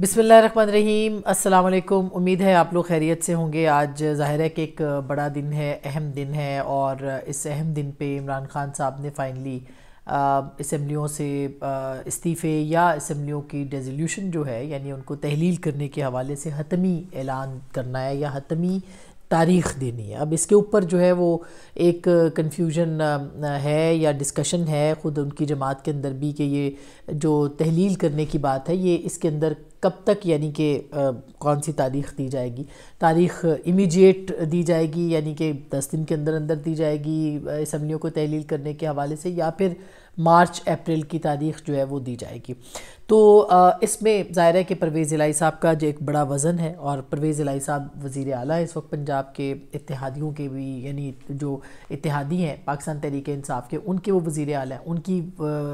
बिसमीम अल्लाम उम्मीद है आप लोग खैरियत से होंगे आज ज़ाहिर है कि एक बड़ा दिन है अहम दिन है और इस अहम दिन पे इमरान खान साहब ने फ़ाइनली इसम्बलियों से इस्तीफ़े या इसम्बलियों की डेजोल्यूशन जो है यानी उनको तहलील करने के हवाले से हतमी ऐलान करना है या हतमी तारीख देनी है अब इसके ऊपर जो है वो एक कन्फ्यूजन है या डिस्कशन है ख़ुद उनकी जमात के अंदर भी कि ये जो तहलील करने की बात है ये इसके अंदर कब तक यानी कि कौन सी तारीख दी जाएगी तारीख इमीडिएट दी जाएगी यानी कि दस दिन के अंदर अंदर दी जाएगी इसम्बलियों को तहलील करने के हवाले से या फिर मार्च अप्रैल की तारीख जो है वो दी जाएगी तो इसमें ज़ाहिर है कि परवेज़ इलाई साहब का जो एक बड़ा वज़न है और परवेज़ इलाई साहब वज़ी अली इस वक्त पंजाब के इतिहादियों के भी यानी जो इतिहादी हैं पाकिस्तान तहरीक इंसाफ के उनके वो वज़ी अली हैं उनकी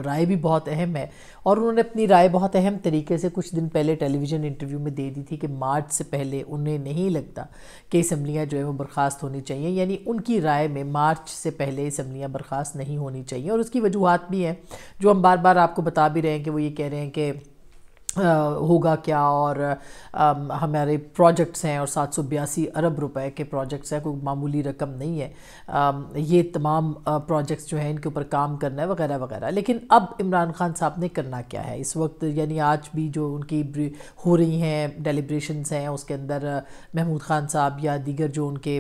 राय भी बहुत अहम है और उन्होंने अपनी राय बहुत अहम तरीके से कुछ दिन पहले टेलीविज़न इंटरव्यू में दे दी थी कि मार्च से पहले उन्हें नहीं लगता कि इसम्बलियाँ जो है वो बर्खास्त होनी चाहिए यानी उनकी राय में मार्च से पहले इसम्बलियाँ बर्खास्त नहीं होनी चाहिए और उसकी वजूहत भी हैं जो हम बार बार आपको बता भी रहे हैं कि वो ये कह रहे हैं कि होगा क्या और हमारे प्रोजेक्ट्स हैं और सात सौ बयासी अरब रुपए के प्रोजेक्ट्स हैं कोई मामूली रकम नहीं है ये तमाम प्रोजेक्ट्स जो हैं इनके ऊपर काम करना है वगैरह वगैरह लेकिन अब इमरान खान साहब ने करना क्या है इस वक्त यानी आज भी जो उनकी हो रही हैं डेलीब्रेशन हैं उसके अंदर महमूद खान साहब या दीगर जो उनके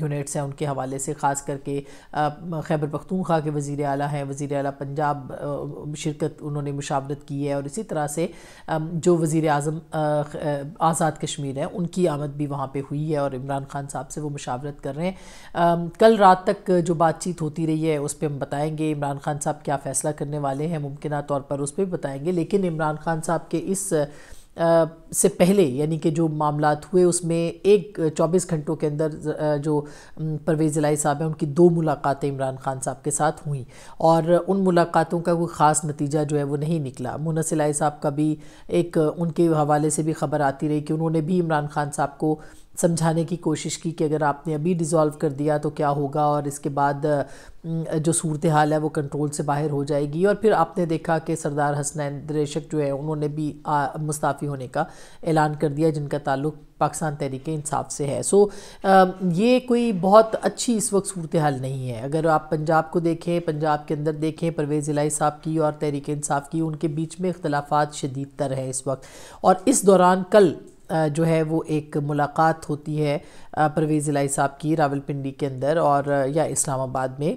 यूनिट्स हैं उनके हवाले से ख़ास करके खैबर पखतूनख्वा के वज़ी अली हैं वज़ी अली पंजाब शिरकत उन्होंने मुशावरत की है और इसी तरह से जो वज़ी अजम आज़ाद कश्मीर हैं उनकी आमद भी वहाँ पर हुई है और इमरान खान साहब से वो मुशावरत कर रहे हैं कल रात तक जो बातचीत होती रही है उस पर हम बताएँगे इमरान खान साहब क्या फ़ैसला करने वाले हैं मुमकिन तौर पर उस पर भी बताएँगे लेकिन इमरान खान साहब के इस से पहले यानी कि जो मामला हुए उसमें एक 24 घंटों के अंदर जो परवेज़ लाई साहब हैं उनकी दो मुलाकातें इमरान खान साहब के साथ हुई और उन मुलाकातों का कोई ख़ास नतीजा जो है वो नहीं निकला मुनस साहब का भी एक उनके हवाले से भी खबर आती रही कि उन्होंने भी इमरान खान साहब को समझाने की कोशिश की कि अगर आपने अभी डिज़ोल्व कर दिया तो क्या होगा और इसके बाद जो सूरत हाल है वो कंट्रोल से बाहर हो जाएगी और फिर आपने देखा कि सरदार हसनैन रेशक जो है उन्होंने भी मुस्ताफ़ी होने का ऐलान कर दिया जिनका ताल्लुक पाकिस्तान तहरीक इंसाफ से है सो आ, ये कोई बहुत अच्छी इस वक्त सूरत हाल नहीं है अगर आप पंजाब को देखें पंजाब के अंदर देखें परवेज़ इलाई साहब की और तहरीक इंसाफ की उनके बीच में अख्तलाफात शदीद तर हैं इस वक्त और इस दौरान कल जो है वो एक मुलाकात होती है परवेज़ इलाई साहब की रावलपिंडी के अंदर और या इस्लामाबाद में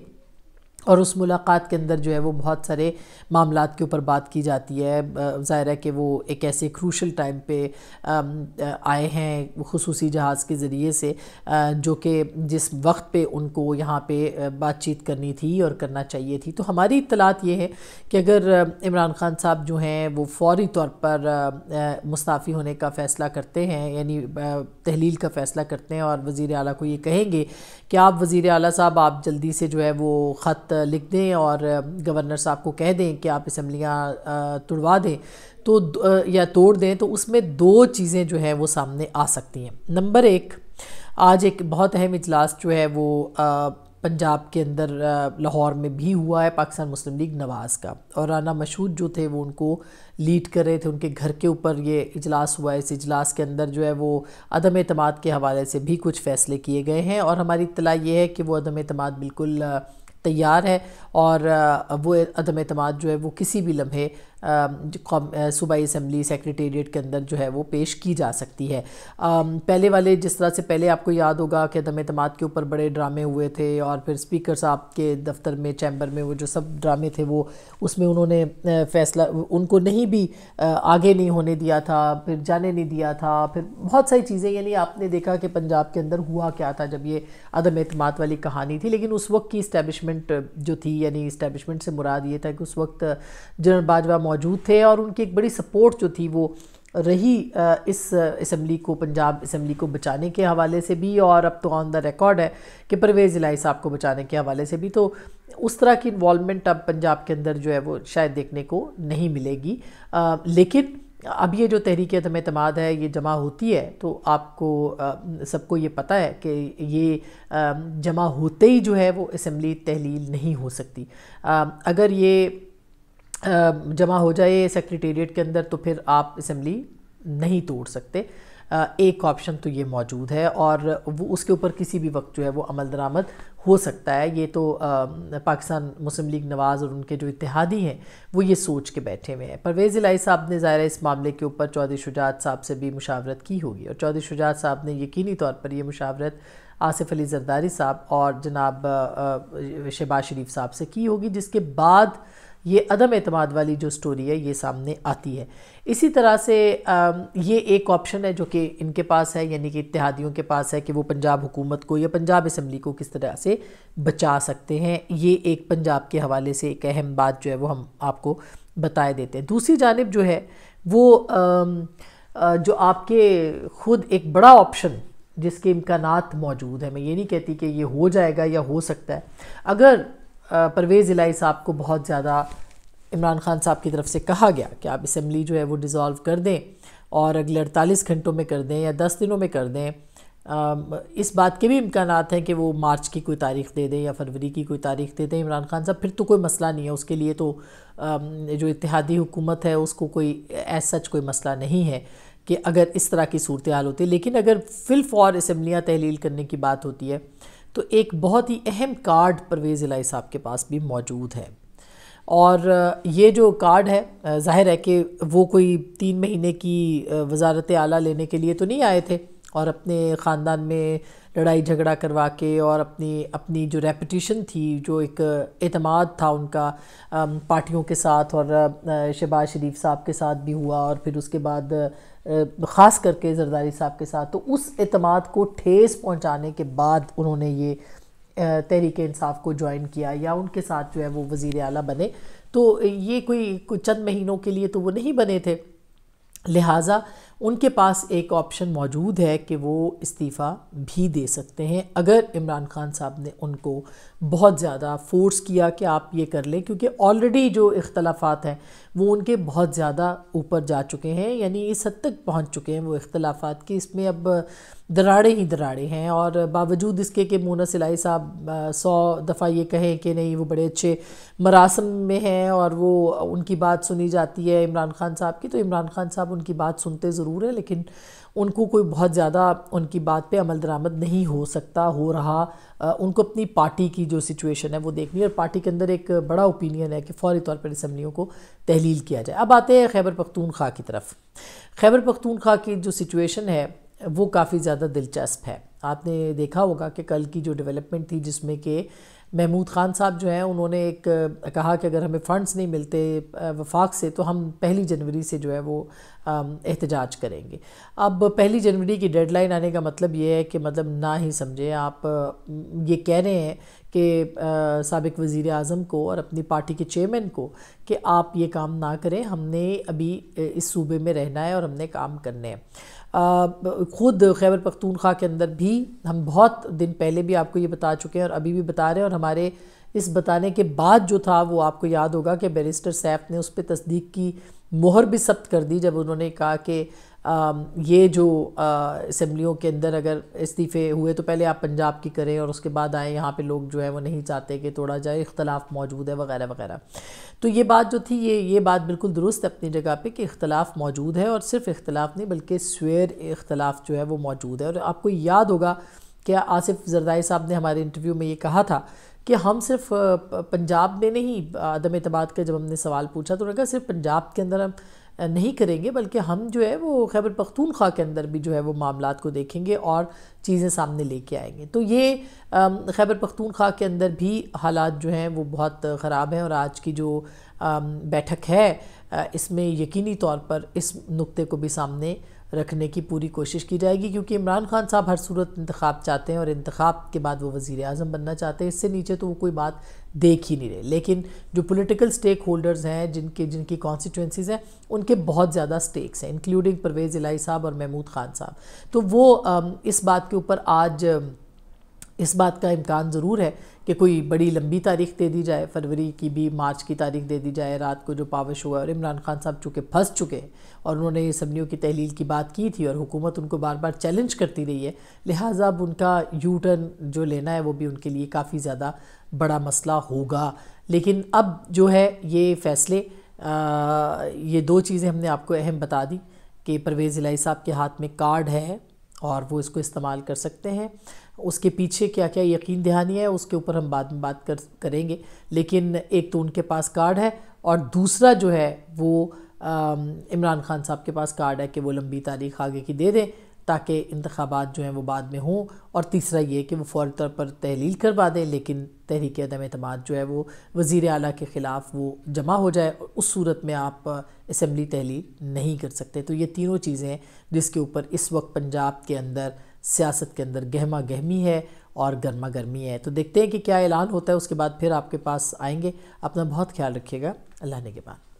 और उस मुलाकात के अंदर जो है वो बहुत सारे मामला के ऊपर बात की जाती है ज़ाहिर है कि वो एक ऐसे क्रूशल टाइम पे आए हैं खसूसी जहाज़ के ज़रिए से जो कि जिस वक्त पे उनको यहाँ पे बातचीत करनी थी और करना चाहिए थी तो हमारी इतलात ये है कि अगर इमरान ख़ान साहब जो हैं वो फौरी तौर पर मुस्ताफ़ी होने का फ़ैसला करते हैं यानी तहलील का फ़ैसला करते हैं और वज़ी अली को ये कहेंगे कि आप वज़ी अली साहब आप जल्दी से जो है वो ख़त लिख दें और गवर्नर साहब को कह दें कि आप इसम्बलियाँ तोड़वा दें तो या तोड़ दें तो उसमें दो चीज़ें जो हैं वो सामने आ सकती हैं नंबर एक आज एक बहुत अहम इजलास जो है वो पंजाब के अंदर लाहौर में भी हुआ है पाकिस्तान मुस्लिम लीग नवाज़ का और राना मशहूद जो थे वो उनको लीड कर रहे थे उनके घर के ऊपर ये इजलास हुआ है इस इजलास के अंदर जो है वो अदम अतमाद के हवाले से भी कुछ फ़ैसले किए गए हैं और हमारी इतला ये है कि वो अदम अतमाद बिल्कुल आ, तैयार है और वो अदम अतमाद जो है वो किसी भी लम्हे सूबाई असम्बली सेक्रेटेरिएट के अंदर जो है वो पेश की जा सकती है पहले वाले जिस तरह से पहले आपको याद होगा कि दम अतमाद के ऊपर बड़े ड्रामे हुए थे और फिर स्पीकर साहब के दफ्तर में चैम्बर में वो जो सब ड्रामे थे वो उसमें उन्होंने फैसला उनको नहीं भी आगे नहीं होने दिया था फिर जाने नहीं दिया था फिर बहुत सारी चीज़ें यानी आपने देखा कि पंजाब के अंदर हुआ क्या था जब ये अदम अतमाद वाली कहानी थी लेकिन उस वक्त की इस्टेबलिशमेंट जो थी यानी इस्टेबलिशमेंट से मुराद ये था कि उस वक्त जनरल बाजवा मौजूद थे और उनकी एक बड़ी सपोर्ट जो थी वो रही इस असम्बली को पंजाब इसम्बली को बचाने के हवाले से भी और अब तो ऑन द रिकॉर्ड है कि परवेज़ इलाई साहब को बचाने के हवाले से भी तो उस तरह की इन्वॉलमेंट अब पंजाब के अंदर जो है वो शायद देखने को नहीं मिलेगी आ, लेकिन अब ये जो तहरीक तम अतमाद है ये जमा होती है तो आपको सबको ये पता है कि ये जमा होते ही जो है वो इसम्बली तहलील नहीं हो सकती आ, अगर ये जमा हो जाए सेक्रेटेरिएट के अंदर तो फिर आप इसम्बली नहीं तोड़ सकते एक ऑप्शन तो ये मौजूद है और वो उसके ऊपर किसी भी वक्त जो है वो अमल दरामद हो सकता है ये तो पाकिस्तान मुस्लिम लीग नवाज़ और उनके जो इतिहादी हैं वो ये सोच के बैठे हुए हैं परवेज़ इलाई साहब ने ज़ाहिर इस मामले के ऊपर चौधरी शुजात साहब से भी मुशावरत की होगी और चौधरी शुजात साहब ने यकीनी तौर पर यह मुशावरत आसिफ अली जरदारी साहब और जनाब शहबाज शरीफ साहब से की होगी जिसके बाद ये अदम एतमाद वाली जो स्टोरी है ये सामने आती है इसी तरह से ये एक ऑप्शन है जो कि इनके पास है यानी कि इतिहादियों के पास है कि वो पंजाब हुकूमत को या पंजाब असम्बली को किस तरह से बचा सकते हैं ये एक पंजाब के हवाले से एक अहम बात जो है वो हम आपको बताए देते हैं दूसरी जानब जो है वो जो आपके खुद एक बड़ा ऑप्शन जिसके इम्कान मौजूद है मैं ये नहीं कहती कि ये हो जाएगा या हो सकता है अगर परवेज़ इलाई साहब को बहुत ज़्यादा इमरान खान साहब की तरफ से कहा गया कि आप इसम्बली जो है वो डिज़ोल्व कर दें और अगले अड़तालीस घंटों में कर दें या दस दिनों में कर दें इस बात के भी इम्कान हैं कि वो मार्च की कोई तारीख दे दें या फरवरी की कोई तारीख दे दें इमरान खान साहब फिर तो कोई मसला नहीं है उसके लिए तो जो इतिहादी हुकूमत है उसको कोई एज सच कोई मसला नहीं है कि अगर इस तरह की सूरत हाल होती है लेकिन अगर फिल फॉर इसम्बलियाँ तहलील करने की बात होती है तो एक बहुत ही अहम कार्ड परवेज़ इलाही साहब के पास भी मौजूद है और ये जो कार्ड है ज़ाहिर है कि वो कोई तीन महीने की वजारत आला लेने के लिए तो नहीं आए थे और अपने ख़ानदान में लड़ाई झगड़ा करवा के और अपनी अपनी जो रेपटिशन थी जो एक अतमाद था उनका पार्टियों के साथ और शहबाज शरीफ साहब के साथ भी हुआ और फिर उसके बाद ख़ास करके जरदारी साहब के साथ तो उस अतमाद को ठेस पहुँचाने के बाद उन्होंने ये तहरीक इंसाफ को ज्वाइन किया या उनके साथ जो है वो वज़ी अल बने तो ये कोई, कोई चंद महीनों के लिए तो वो नहीं बने थे लिहाजा उनके पास एक ऑप्शन मौजूद है कि वो इस्तीफ़ा भी दे सकते हैं अगर इमरान खान साहब ने उनको बहुत ज़्यादा फोर्स किया कि आप ये कर लें क्योंकि ऑलरेडी जो इख्तलाफात हैं वो उनके बहुत ज़्यादा ऊपर जा चुके हैं यानी इस हद तक पहुंच चुके हैं वो इख्तलाफात कि इसमें अब दराड़े ही दराड़े हैं और बावजूद इसके कि मोना सिलाई साहब सौ दफ़ा ये कहें कि नहीं वो बड़े अच्छे मरासम में हैं और वो उनकी बात सुनी जाती है इमरान खान साहब की तो इमरान खान साहब उनकी बात सुनते ज़रूर ज़रूर है लेकिन उनको कोई बहुत ज़्यादा उनकी बात पे अमल दरामद नहीं हो सकता हो रहा उनको अपनी पार्टी की जो सिचुएशन है वो देखनी है और पार्टी के अंदर एक बड़ा ओपिनियन है कि फौरी तौर पर इसम्बलियों को तहलील किया जाए अब आते हैं खैबर पख्तूनख्वा की तरफ खैबर पख्तूनख्वा की जो सिचुएशन है वो काफ़ी ज़्यादा दिलचस्प है आपने देखा होगा कि कल की जो डेवलपमेंट थी जिसमें कि महमूद खान साहब जो हैं उन्होंने एक कहा कि अगर हमें फ़ंड्स नहीं मिलते वफाक से तो हम पहली जनवरी से जो है वो एहतजाज करेंगे अब पहली जनवरी की डेडलाइन आने का मतलब ये है कि मतलब ना ही समझें आप ये कह रहे हैं कि सबक वज़ी अजम को और अपनी पार्टी के चेयरमैन को कि आप ये काम ना करें हमने अभी इस सूबे में रहना है और हमने काम करने हैं ख़ुद खैबर पख्तूनख्वा के अंदर भी हम बहुत दिन पहले भी आपको ये बता चुके हैं और अभी भी बता रहे हैं और हमारे इस बताने के बाद जो था वो आपको याद होगा कि बैरिस्टर सैफ ने उस पर तस्दीक की मोहर भी सब्त कर दी जब उन्होंने कहा कि Um, ये जो असम्बलियों uh, के अंदर अगर इस्तीफ़े हुए तो पहले आप पंजाब की करें और उसके बाद आए यहाँ पे लोग जो है वो नहीं चाहते कि थोड़ा जाए इख्तलाफ मौजूद है वगैरह वगैरह तो ये बात जो थी ये ये बात बिल्कुल दुरुस्त है अपनी जगह पे कि इख्तलाफ मौजूद है और सिर्फ इख्तलाफ नहीं बल्कि स्वेर इख्तलाफ जो है वो मौजूद है और आपको याद होगा कि आसिफ जरदारी साहब ने हमारे इंटरव्यू में ये कहा था कि हम सिर्फ uh, पंजाब में नहीं आदम अतबाद का जब हमने सवाल पूछा तो उन्होंने कहा सिर्फ पंजाब के अंदर हम नहीं करेंगे बल्कि हम जो है वो खैबर पख्तूनख्वा के अंदर भी जो है वो मामला को देखेंगे और चीज़ें सामने लेके आएंगे तो ये खैबर पख्तूनख्वा के अंदर भी हालात जो हैं वो बहुत ख़राब हैं और आज की जो बैठक है इसमें यकीनी तौर पर इस नुक्ते को भी सामने रखने की पूरी कोशिश की जाएगी क्योंकि इमरान खान साहब हर सूरत इंतखा चाहते हैं और इंतखा के बाद वो वज़ी अजम बनना चाहते हैं इससे नीचे तो वो कोई बात देख ही नहीं रहे लेकिन जो पोलिटिकल स्टेक होल्डर्स हैं जिनके जिनकी कॉन्स्टिट्यूंसीज हैं उनके बहुत ज़्यादा स्टेक्स हैं इंक्लूडिंग परवेज़ इलाई साहब और महमूद खान साहब तो वो इस बात के ऊपर आज इस बात का इम्कान ज़रूर है कि कोई बड़ी लंबी तारीख दे दी जाए फरवरी की भी मार्च की तारीख दे दी जाए रात को जो पावश हुआ और इमरान खान साहब चूँकि फंस चुके हैं और उन्होंने सबनीों की तहलील की बात की थी और हुकूमत उनको बार बार चैलेंज करती रही है लिहाजा अब उनका यू टर्न जो लेना है वो भी उनके लिए काफ़ी ज़्यादा बड़ा मसला होगा लेकिन अब जो है ये फ़ैसले ये दो चीज़ें हमने आपको अहम बता दी कि परवेज़ इलाई साहब के हाथ में कार्ड है और वो इसको इस्तेमाल कर सकते हैं उसके पीछे क्या क्या यकीन दहानी है उसके ऊपर हम बाद में बात कर करेंगे लेकिन एक तो उनके पास कार्ड है और दूसरा जो है वो इमरान खान साहब के पास कार्ड है कि वो लंबी तारीख आगे की दे दें ताकि इंतबात जो हैं वो बाद में हों और तीसरा ये कि वो फौरी तौर पर तहलील करवा दें लेकिन तहरीक अदम अतम जो है वो वज़ी अली के ख़िलाफ़ वो जमा हो जाए और उस सूरत में आप इसम्बली तहलील नहीं कर सकते तो ये तीनों चीज़ें जिसके ऊपर इस वक्त पंजाब के अंदर सियासत के अंदर गहमा गहमी है और गर्मा गर्मी है तो देखते हैं कि क्या ऐलान होता है उसके बाद फिर आपके पास आएंगे अपना बहुत ख्याल रखिएगा अल्लाह ने के बाद